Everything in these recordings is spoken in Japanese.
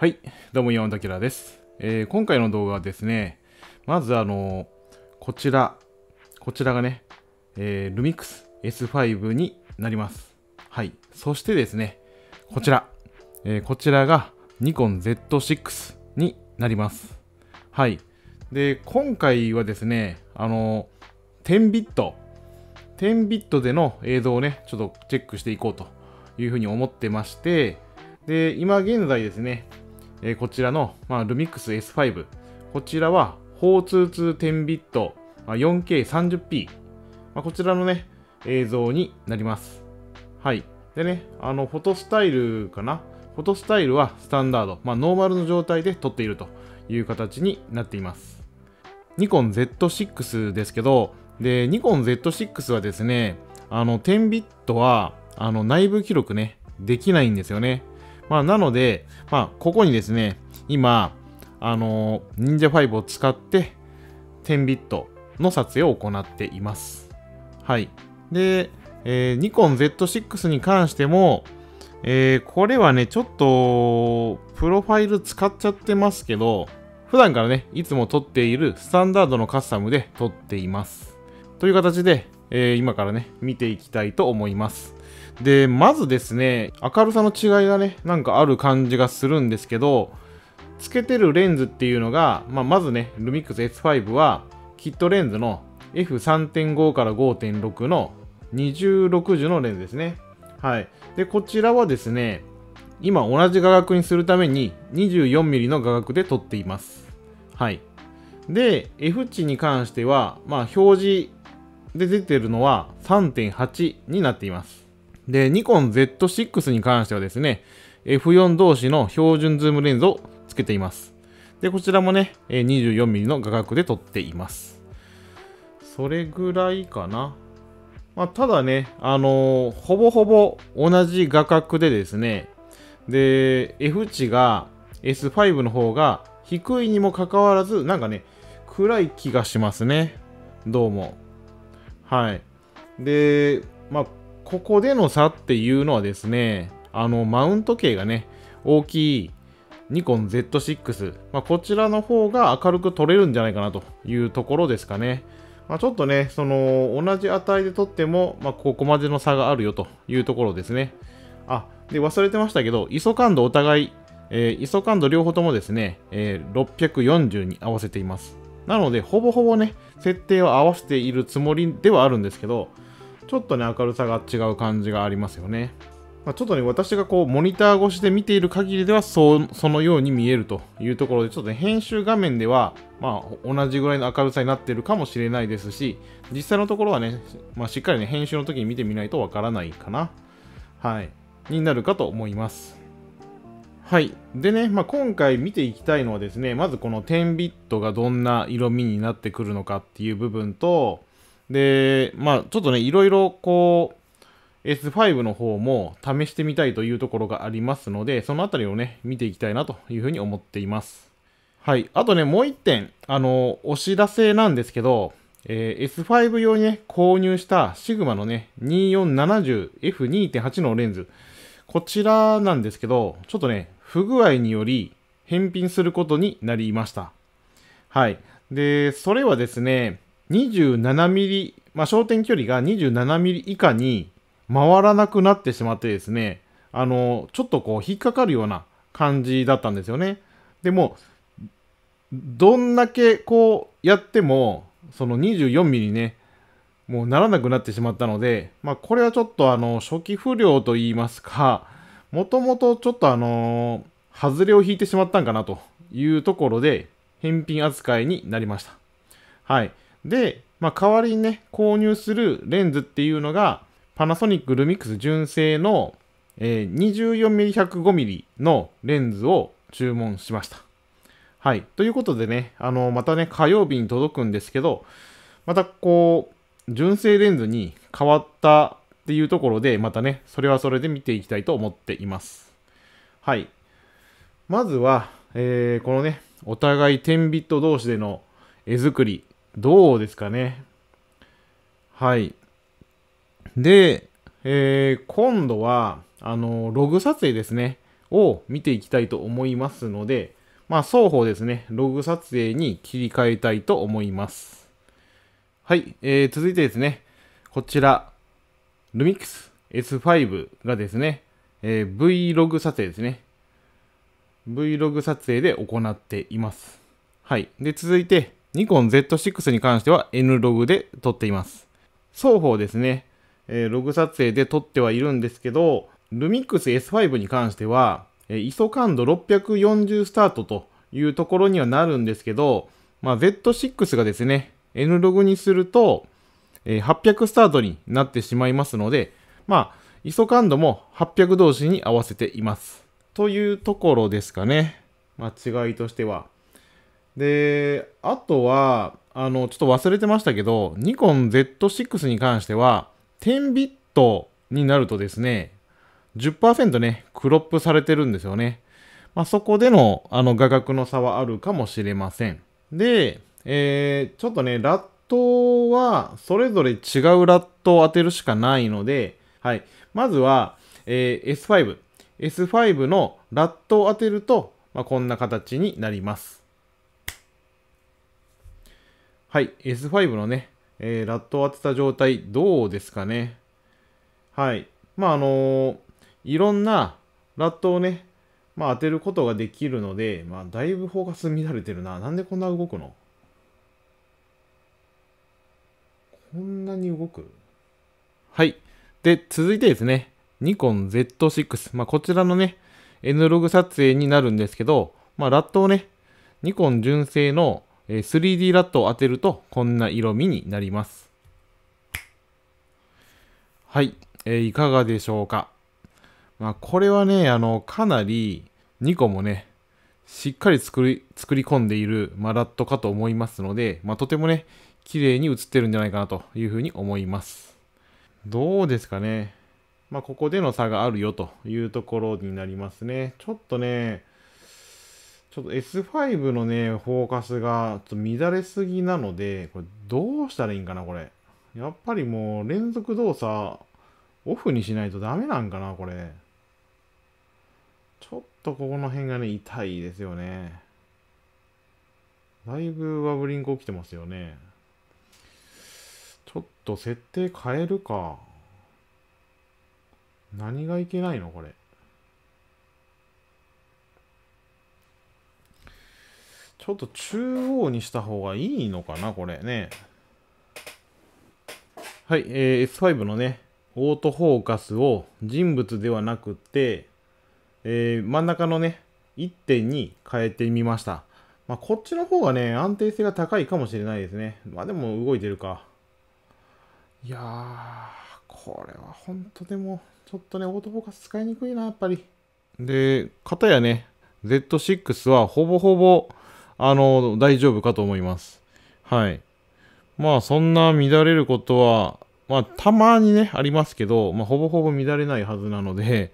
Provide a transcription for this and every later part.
はい、どうも、山田明です、えー、今回の動画はですね、まずあのー、こちら、こちらがね、えー、ルミックス S5 になります。はい、そしてですね、こちら、えー、こちらがニコン Z6 になります。はい、で、今回はですね、あの10ビット、10ビットでの映像をね、ちょっとチェックしていこうというふうに思ってまして、で、今現在ですね、えー、こちらの、まあ、Lumix S5。こちらは42210ビット、まあ、4K30p。まあ、こちらのね、映像になります。はい。でね、あの、フォトスタイルかなフォトスタイルはスタンダード、まあ、ノーマルの状態で撮っているという形になっています。ニコン Z6 ですけど、で、ニコン Z6 はですね、あの、10ビットは、あの、内部記録ね、できないんですよね。まあ、なので、まあ、ここにですね、今、あのー、忍者5を使って、10ビットの撮影を行っています。はい。で、えー、ニコン Z6 に関しても、えー、これはね、ちょっと、プロファイル使っちゃってますけど、普段からね、いつも撮っているスタンダードのカスタムで撮っています。という形で、えー、今からね、見ていきたいと思います。で、まずですね、明るさの違いがね、なんかある感じがするんですけど、つけてるレンズっていうのが、まあ、まずね、ルミックス S5 は、キットレンズの F3.5 から5.6の2060のレンズですね。はい。で、こちらはですね、今同じ画角にするために 24mm の画角で撮っています。はい。で、F 値に関しては、まあ、表示で出てるのは3.8になっています。で、ニコン Z6 に関してはですね、F4 同士の標準ズームレンズを付けています。で、こちらもね、24mm の画角で撮っています。それぐらいかな。まあ、ただね、あのー、ほぼほぼ同じ画角でですね、で、F 値が S5 の方が低いにもかかわらず、なんかね、暗い気がしますね。どうも。はい。で、まあ、ここでの差っていうのはですね、あの、マウント系がね、大きいニコン Z6、まあ、こちらの方が明るく撮れるんじゃないかなというところですかね。まあ、ちょっとね、その、同じ値で撮っても、まあ、ここまでの差があるよというところですね。あ、で、忘れてましたけど、ISO 感度お互い、えー、ISO 感度両方ともですね、えー、640に合わせています。なので、ほぼほぼね、設定を合わせているつもりではあるんですけど、ちょっとね、明るさが違う感じがありますよね。まあ、ちょっとね、私がこう、モニター越しで見ている限りでは、そう、そのように見えるというところで、ちょっと、ね、編集画面では、まあ、同じぐらいの明るさになっているかもしれないですし、実際のところはね、まあ、しっかりね、編集の時に見てみないとわからないかな。はい。になるかと思います。はい。でね、まあ、今回見ていきたいのはですね、まずこの10ビットがどんな色味になってくるのかっていう部分と、で、まあ、ちょっとね、いろいろこう、S5 の方も試してみたいというところがありますので、そのあたりをね、見ていきたいなというふうに思っています。はい。あとね、もう一点、あの、お知らせなんですけど、えー、S5 用にね、購入したシグマのね、2470F2.8 のレンズ。こちらなんですけど、ちょっとね、不具合により返品することになりました。はい。で、それはですね、27ミリ、まあ、焦点距離が27ミリ以下に回らなくなってしまってですね、あの、ちょっとこう引っかかるような感じだったんですよね。でも、どんだけこうやっても、その24ミリね、もうならなくなってしまったので、まあこれはちょっとあの、初期不良と言いますか、もともとちょっとあのー、外れを引いてしまったんかなというところで、返品扱いになりました。はい。で、まあ、代わりにね、購入するレンズっていうのが、パナソニックルミックス純正の、えー、24mm105mm のレンズを注文しました。はい。ということでね、あの、またね、火曜日に届くんですけど、またこう、純正レンズに変わったっていうところで、またね、それはそれで見ていきたいと思っています。はい。まずは、えー、このね、お互い10ビット同士での絵作りどうですかね。はい。で、えー、今度は、あの、ログ撮影ですね、を見ていきたいと思いますので、まあ、双方ですね、ログ撮影に切り替えたいと思います。はい、えー、続いてですね、こちら、Lumix S5 がですね、えー、Vlog 撮影ですね。Vlog 撮影で行っています。はい。で、続いて、ニコン Z6 に関しては N ログで撮っています。双方ですね、えー、ログ撮影で撮ってはいるんですけど、ルミックス S5 に関しては、えー、ISO 感度640スタートというところにはなるんですけど、まあ、Z6 がですね、N ログにすると、えー、800スタートになってしまいますので、まあ、ISO 感度も800同士に合わせています。というところですかね。まあ、違いとしては。で、あとは、あの、ちょっと忘れてましたけど、ニコン Z6 に関しては、10ビットになるとですね、10%ね、クロップされてるんですよね。まあ、そこでの、あの、画角の差はあるかもしれません。で、えー、ちょっとね、ラットは、それぞれ違うラットを当てるしかないので、はい。まずは、えー、S5。S5 のラットを当てると、まあ、こんな形になります。はい、S5 のね、えー、ラットを当てた状態、どうですかね。はい。まあ、あのー、いろんなラットをね、まあ、当てることができるので、まあ、だいぶフォーカス乱れてるな。なんでこんな動くのこんなに動くはい。で、続いてですね、ニコン Z6。まあ、こちらのね、N ログ撮影になるんですけど、まあ、ラットをね、ニコン純正のえ 3D ラットを当てるとこんな色味になります。はい、えー、いかがでしょうか。まあ、これはね、あの、かなり2個もね、しっかり作り、作り込んでいる、まあ、ラットかと思いますので、まあ、とてもね、綺麗に映ってるんじゃないかなというふうに思います。どうですかね。まあ、ここでの差があるよというところになりますね。ちょっとね、ちょっと S5 のね、フォーカスがちょっと乱れすぎなので、これどうしたらいいんかな、これ。やっぱりもう連続動作、オフにしないとダメなんかな、これ。ちょっとここの辺がね、痛いですよね。だいぶワブリンク起きてますよね。ちょっと設定変えるか。何がいけないのこれ。ちょっと中央にした方がいいのかな、これね。はい、えー、S5 のね、オートフォーカスを人物ではなくて、えー、真ん中のね、1点に変えてみました。まあ、こっちの方がね、安定性が高いかもしれないですね。まあでも動いてるか。いやー、これは本当でも、ちょっとね、オートフォーカス使いにくいな、やっぱり。で、型やね、Z6 はほぼほぼあの、大丈夫かと思います。はい。まあ、そんな乱れることは、まあ、たまにね、ありますけど、まあ、ほぼほぼ乱れないはずなので、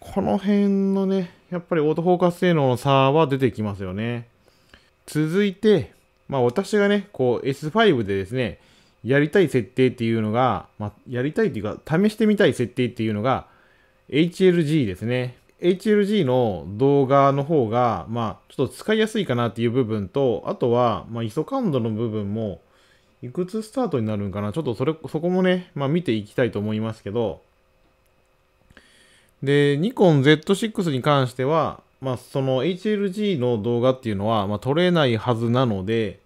この辺のね、やっぱりオートフォーカス性能の差は出てきますよね。続いて、まあ、私がね、こう S5 でですね、やりたい設定っていうのが、まあ、やりたいっていうか、試してみたい設定っていうのが、HLG ですね。HLG の動画の方が、まあ、ちょっと使いやすいかなっていう部分と、あとは、まあ、イソ感度の部分も、いくつスタートになるんかなちょっとそれ、そこもね、まあ、見ていきたいと思いますけど、で、ニコン Z6 に関しては、まあ、その HLG の動画っていうのは、まあ、撮れないはずなので、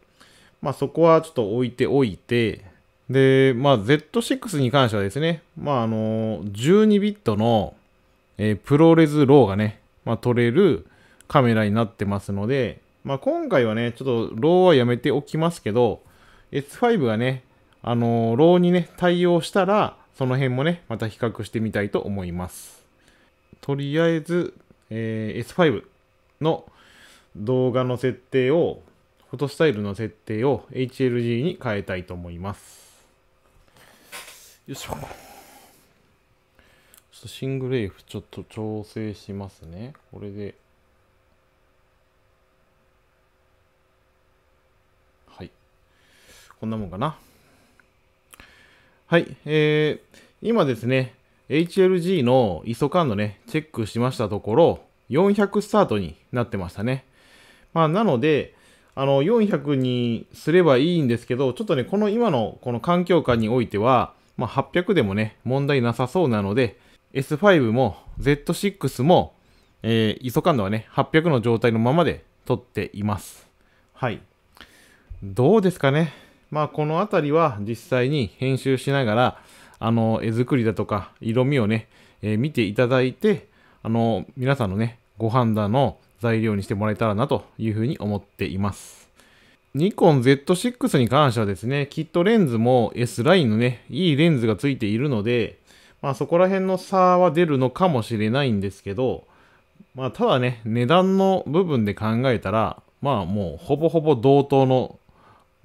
まあ、そこはちょっと置いておいて、で、まあ、Z6 に関してはですね、まあ、あの、12ビットの、えー、プロレスローがね、まあ、撮れるカメラになってますので、まあ、今回はね、ちょっとローはやめておきますけど、S5 がね、あのー、ローにね、対応したら、その辺もね、また比較してみたいと思います。とりあえず、えー、S5 の動画の設定を、フォトスタイルの設定を HLG に変えたいと思います。よいしょ。とシングルエフちょっと調整しますね。これで。はい。こんなもんかな。はい。えー、今ですね、HLG の ISO 感度ね、チェックしましたところ、400スタートになってましたね。まあ、なので、あの、400にすればいいんですけど、ちょっとね、この今のこの環境下においては、まあ、800でもね、問題なさそうなので、S5 も Z6 も、えー、ISO 感度はね、800の状態のままで撮っています。はい。どうですかね。まあ、このあたりは実際に編集しながら、あの、絵作りだとか、色味をね、えー、見ていただいて、あの、皆さんのね、ご判断の材料にしてもらえたらなというふうに思っています。ニコン Z6 に関してはですね、きっとレンズも S ラインのね、いいレンズがついているので、まあそこら辺の差は出るのかもしれないんですけど、まあただね、値段の部分で考えたら、まあもうほぼほぼ同等の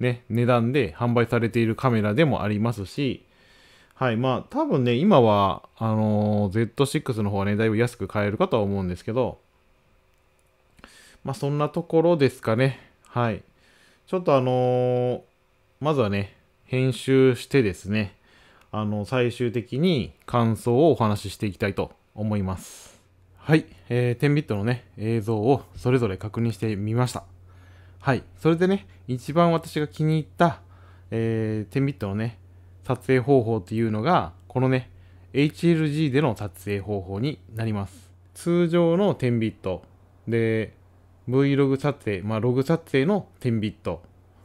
ね、値段で販売されているカメラでもありますし、はい、まあ多分ね、今は、あのー、Z6 の方はね、だいぶ安く買えるかとは思うんですけど、まあそんなところですかね。はい。ちょっとあのー、まずはね、編集してですね、あの、最終的に感想をお話ししていきたいと思います。はい、えー、10ビットのね、映像をそれぞれ確認してみました。はい、それでね、一番私が気に入った、えー、10ビットのね、撮影方法っていうのが、このね、HLG での撮影方法になります。通常の10ビットで、Vlog 撮影、まあ、ログ撮影の10ビット。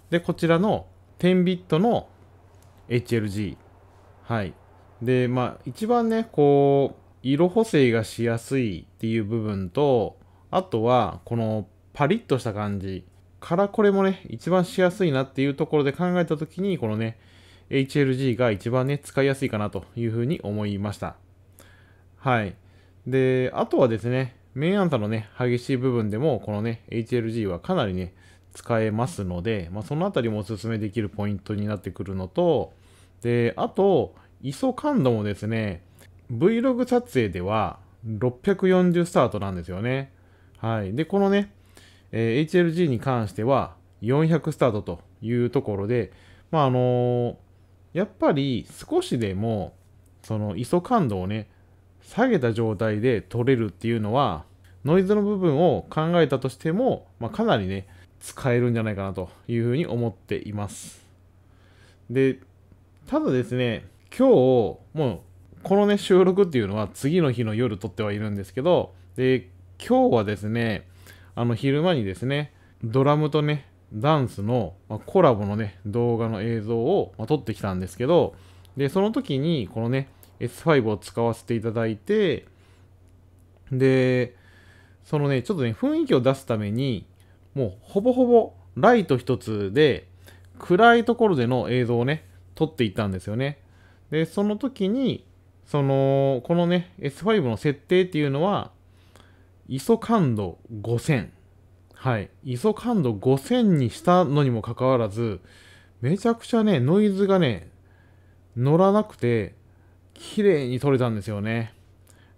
で、こちらの10ビットの HLG はい。で、まあ、一番ね、こう、色補正がしやすいっていう部分と、あとは、このパリッとした感じからこれもね、一番しやすいなっていうところで考えた時に、このね、HLG が一番ね、使いやすいかなというふうに思いました。はい。で、あとはですね、メインアンタのね、激しい部分でも、このね、HLG はかなりね、使えますので、まあ、そのあたりもおすすめできるポイントになってくるのと、で、あと、ISO 感度もですね、Vlog 撮影では640スタートなんですよね。はい。で、このね、えー、HLG に関しては400スタートというところで、まあ、あのー、やっぱり少しでも、その ISO 感度をね、下げた状態で撮れるっていうのは、ノイズの部分を考えたとしても、まあ、かなりね、使えるんじゃないかなというふうに思っています。で、ただですね、今日、もう、このね、収録っていうのは次の日の夜撮ってはいるんですけど、で、今日はですね、あの、昼間にですね、ドラムとね、ダンスの、まあ、コラボのね、動画の映像を、まあ、撮ってきたんですけど、で、その時に、このね、S5 を使わせていただいて、で、そのね、ちょっとね、雰囲気を出すために、もうほぼほぼライト一つで、暗いところでの映像をね、取っていったんですよね。で、その時に、その、このね、S5 の設定っていうのは、ISO 感度5000。はい。ISO 感度5000にしたのにもかかわらず、めちゃくちゃね、ノイズがね、乗らなくて、綺麗に撮れたんですよね。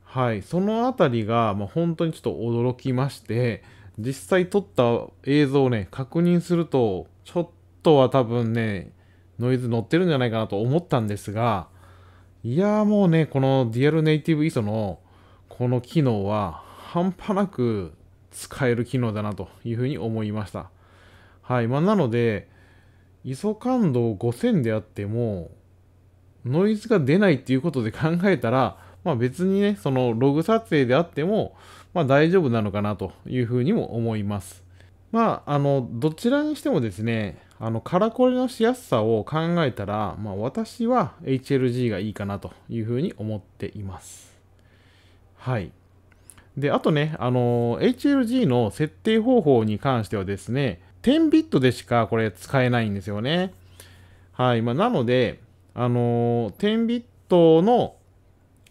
はい。そのあたりが、まあ、本当にちょっと驚きまして、実際撮った映像をね、確認すると、ちょっとは多分ね、ノイズ乗ってるんじゃないかなと思ったんですが、いやーもうね、この d r ネイティブ ISO のこの機能は半端なく使える機能だなというふうに思いました。はい。まあ、なので、ISO 感度5000であっても、ノイズが出ないっていうことで考えたら、まあ別にね、そのログ撮影であっても、まあ大丈夫なのかなというふうにも思います。まあ、あの、どちらにしてもですね、あの、カラコレのしやすさを考えたら、まあ、私は HLG がいいかなというふうに思っています。はい。で、あとね、あの、HLG の設定方法に関してはですね、10ビットでしかこれ使えないんですよね。はい。まあ、なので、あの10ビットの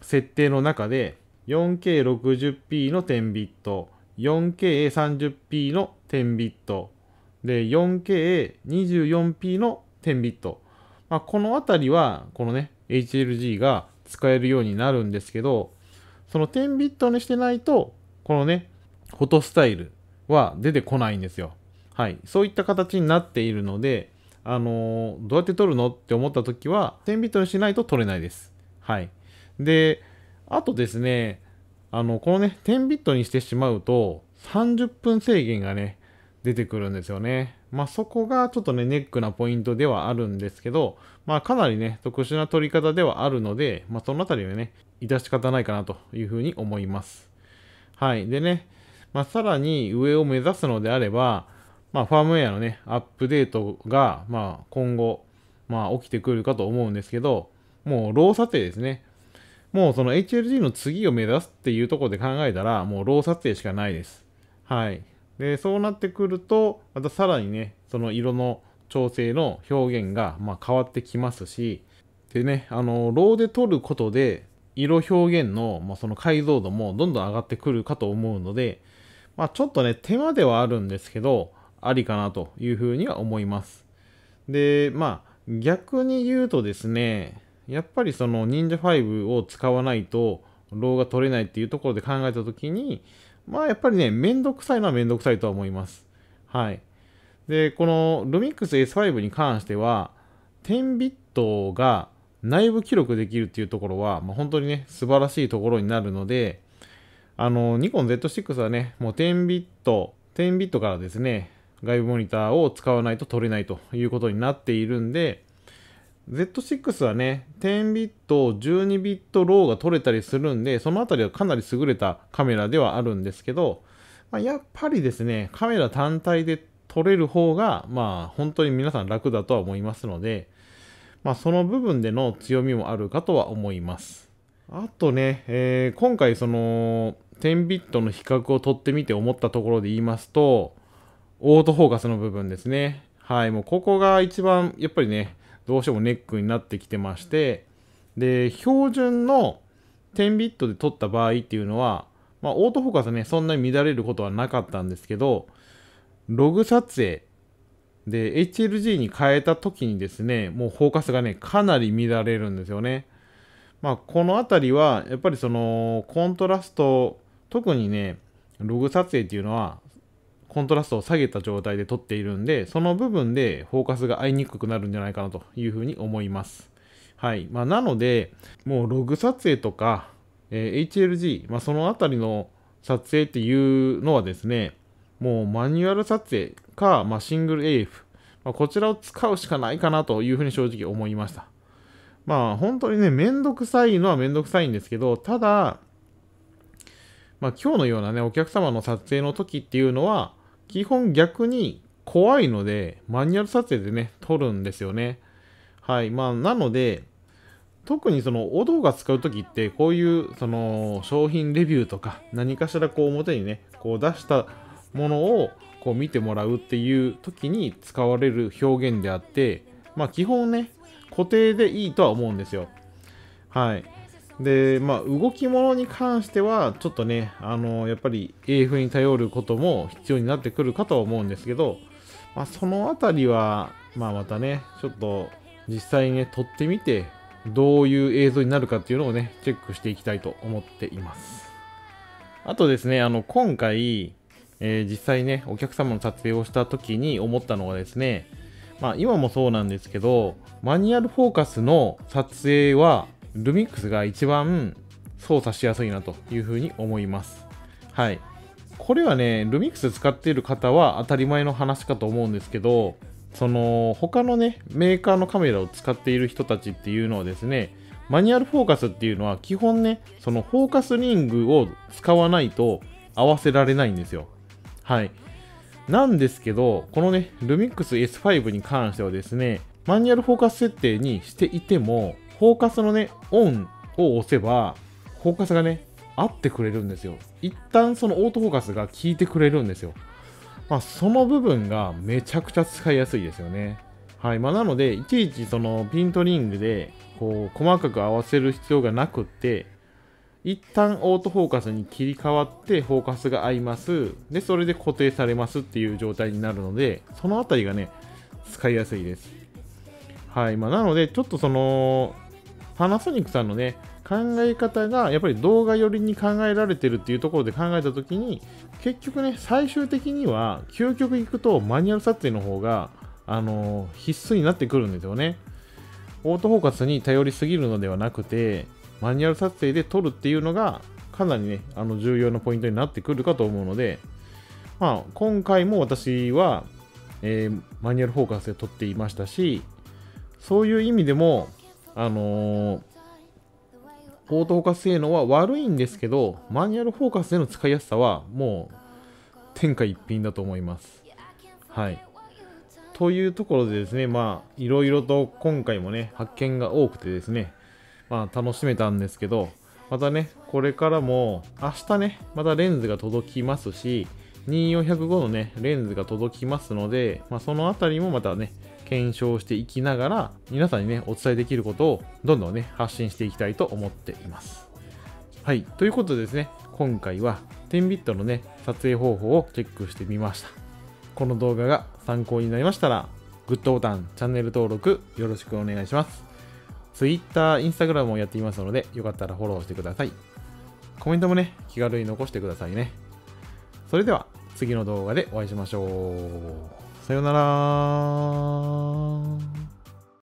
設定の中で 4K60p の10ビット、4K30p の10ビットで 4K24p の10ビット、まあ、このあたりはこのね HLG が使えるようになるんですけどその10ビットにしてないとこのねフォトスタイルは出てこないんですよはいそういった形になっているのであのー、どうやって撮るのって思った時は10ビットにしないと撮れないですはいであとですねあの、このね、10ビットにしてしまうと、30分制限がね、出てくるんですよね。まあ、そこがちょっとね、ネックなポイントではあるんですけど、まあ、かなりね、特殊な取り方ではあるので、まあ、そのあたりはね、致し方ないかなというふうに思います。はい。でね、まあ、さらに上を目指すのであれば、まあ、ファームウェアのね、アップデートが、まあ、今後、まあ、起きてくるかと思うんですけど、もう、ロー査定ですね。もうその HLG の次を目指すっていうところで考えたら、もうロー撮影しかないです。はい。で、そうなってくると、またさらにね、その色の調整の表現がま変わってきますし、でね、あの、ローで撮ることで、色表現の、まあ、その解像度もどんどん上がってくるかと思うので、まあ、ちょっとね、手間ではあるんですけど、ありかなというふうには思います。で、まあ、逆に言うとですね、やっぱりその忍者5を使わないとローが取れないっていうところで考えた時にまあやっぱりねめんどくさいのはめんどくさいとは思いますはいでこのルミックス S5 に関しては10ビットが内部記録できるっていうところは、まあ、本当にね素晴らしいところになるのであのニコン Z6 はねもう10ビット10ビットからですね外部モニターを使わないと取れないということになっているんで、Z6 はね、10ビット、12ビットローが取れたりするんで、そのあたりはかなり優れたカメラではあるんですけど、まあ、やっぱりですね、カメラ単体で撮れる方が、まあ、本当に皆さん楽だとは思いますので、まあ、その部分での強みもあるかとは思います。あとね、えー、今回その、10ビットの比較を取ってみて思ったところで言いますと、オートフォーカスの部分ですね。はい、もうここが一番、やっぱりね、どうしてもネックになってきてまして、で、標準の10ビットで撮った場合っていうのは、まあ、オートフォーカスね、そんなに乱れることはなかったんですけど、ログ撮影で HLG に変えた時にですね、もうフォーカスがね、かなり乱れるんですよね。まあ、この辺りは、やっぱりその、コントラスト、特にね、ログ撮影っていうのは、コントラストを下げた状態で撮っているんで、その部分でフォーカスが合いにくくなるんじゃないかなというふうに思います。はい。まあ、なので、もうログ撮影とか、えー、HLG、まあ、そのあたりの撮影っていうのはですね、もうマニュアル撮影か、まあ、シングル AF、まあ、こちらを使うしかないかなというふうに正直思いました。まあ本当にね、めんどくさいのはめんどくさいんですけど、ただ、まあ今日のようなね、お客様の撮影の時っていうのは、基本逆に怖いので、マニュアル撮影でね、撮るんですよね。はい。まあ、なので、特にその、お動が使う時って、こういう、その、商品レビューとか、何かしらこう表にね、こう出したものを、こう見てもらうっていう時に使われる表現であって、まあ基本ね、固定でいいとは思うんですよ。はい。で、まあ、動き物に関しては、ちょっとね、あのやっぱり AF に頼ることも必要になってくるかとは思うんですけど、まあ、そのあたりは、まあ、またね、ちょっと実際にね、撮ってみて、どういう映像になるかっていうのをね、チェックしていきたいと思っています。あとですね、あの、今回、えー、実際ね、お客様の撮影をした時に思ったのはですね、まあ、今もそうなんですけど、マニュアルフォーカスの撮影は、ルミックスが一番操作しやすいなというふうに思います。はい。これはね、ルミックス使っている方は当たり前の話かと思うんですけど、その他のね、メーカーのカメラを使っている人たちっていうのはですね、マニュアルフォーカスっていうのは基本ね、そのフォーカスリングを使わないと合わせられないんですよ。はい。なんですけど、このね、ルミックス S5 に関してはですね、マニュアルフォーカス設定にしていても、フォーカスのね、オンを押せば、フォーカスがね、合ってくれるんですよ。一旦そのオートフォーカスが効いてくれるんですよ。まあ、その部分がめちゃくちゃ使いやすいですよね。はいまあ、なので、いちいちそのピントリングでこう細かく合わせる必要がなくって、一旦オートフォーカスに切り替わってフォーカスが合います。で、それで固定されますっていう状態になるので、そのあたりがね、使いやすいです。はい。まあ、なので、ちょっとその、パナソニックさんのね、考え方がやっぱり動画寄りに考えられてるっていうところで考えたときに、結局ね、最終的には、究極いくとマニュアル撮影の方が、あのー、必須になってくるんですよね。オートフォーカスに頼りすぎるのではなくて、マニュアル撮影で撮るっていうのが、かなりね、あの重要なポイントになってくるかと思うので、まあ、今回も私は、えー、マニュアルフォーカスで撮っていましたし、そういう意味でも、あのー、オートフォーカス性能は悪いんですけど、マニュアルフォーカスでの使いやすさはもう天下一品だと思います。はい。というところでですね、まあ、いろいろと今回もね、発見が多くてですね、まあ、楽しめたんですけど、またね、これからも、明日ね、またレンズが届きますし、2405のね、レンズが届きますので、まあ、そのあたりもまたね、検証していきながら、皆さんにね、お伝えできることをどんどんね、発信していきたいと思っています。はい、ということでですね、今回は 10bit のね、撮影方法をチェックしてみました。この動画が参考になりましたら、グッドボタン、チャンネル登録よろしくお願いします。Twitter、Instagram もやっていますので、よかったらフォローしてください。コメントもね、気軽に残してくださいね。それでは、次の動画でお会いしましょう。さようなら